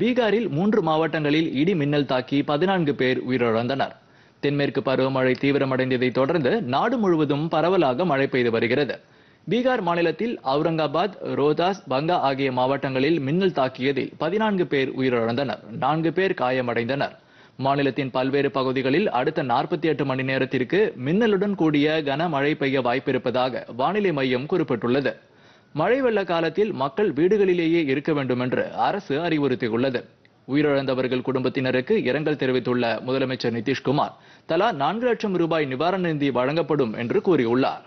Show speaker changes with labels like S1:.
S1: பீகாரில் மூன்று மாவட்டங்களில் இடி மின்னல் தாக்கி பதினான்கு பேர் உயிரிழந்தனர் தென்மேற்கு பருவமழை தீவிரமடைந்ததை தொடர்ந்து நாடு முழுவதும் பரவலாக மழை பெய்து வருகிறது பீகார் மாநிலத்தில் அவுரங்காபாத் ரோதாஸ் பங்கா ஆகிய மாவட்டங்களில் மின்னல் தாக்கியதில் பதினான்கு பேர் உயிரிழந்தனர் நான்கு பேர் காயமடைந்தனர் மாநிலத்தின் பல்வேறு பகுதிகளில் அடுத்த நாற்பத்தி எட்டு மணி நேரத்திற்கு மின்னலுடன் கூடிய கனமழை பெய்ய வாய்ப்பிருப்பதாக வானிலை மையம் குறிப்பிட்டுள்ளது மழை வெள்ள காலத்தில் மக்கள் வீடுகளிலேயே இருக்க வேண்டும் என்று அரசு அறிவுறுத்தியுள்ளது உயிரிழந்தவர்கள் குடும்பத்தினருக்கு இரங்கல் தெரிவித்துள்ள முதலமைச்சர் நிதிஷ்குமார் தலா நான்கு லட்சம் ரூபாய் நிவாரண நிதி வழங்கப்படும் என்று கூறியுள்ளார்